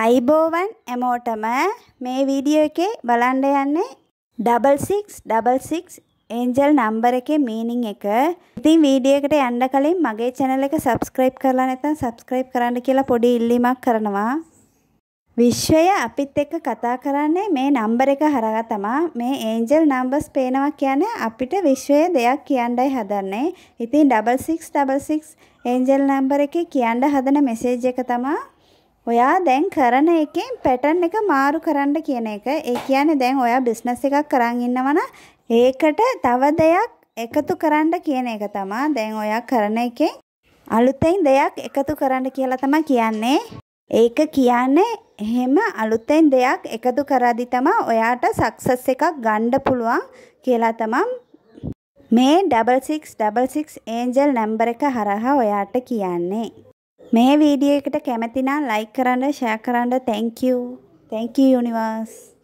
අයිබෝවන් එමෝටම මේ වීඩියෝ එකේ බලන්න යන්නේ double six double six angel number එකේ මීනිං එක. ඉතින් වීඩියෝ එකට යන්න කලින් මගේ channel එක subscribe කරලා නැත්නම් subscribe කරන්න කියලා පොඩි ඉල්ලීමක් කරනවා. විශ්වය අපිත් එක්ක කතා කරන්නේ මේ නම්බර එක හරහා තමා මේ ඒන්ජල් නම්බර්ස් පේනවා කියන්නේ අපිට විශ්වයේ දෙයක් කියන්නයි හදන්නේ. ඉතින් 6666 ඒන්ජල් නම්බර එකේ කියන්න හදන මෙසේජ් එක තමා ඔයා දැන් කරන එකෙන් පැටර්න් එක මාරු කරන්න කියන එක. ඒ කියන්නේ දැන් ඔයා බිස්නස් එකක් කරන් ඉන්නවනම් ඒකට තව දෙයක් එකතු කරන්න කියන එක තමයි දැන් ඔයා කරන එකෙන් අලුතෙන් දෙයක් එකතු කරන්න කියලා තමයි කියන්නේ. ඒක කියන්නේ එහෙම අලුතෙන් දෙයක් එකතු කරදි තමයි ඔයාට සක්සස් එකක් ගන්න පුළුවන් කියලා තමයි මේ 6666 ඒන්ජල් නම්බර එක හරහා ඔයාට කියන්නේ මේ වීඩියෝ එකට කැමති නම් ලයික් කරන්න, ෂෙයා කරන්න. thank you. thank you universe.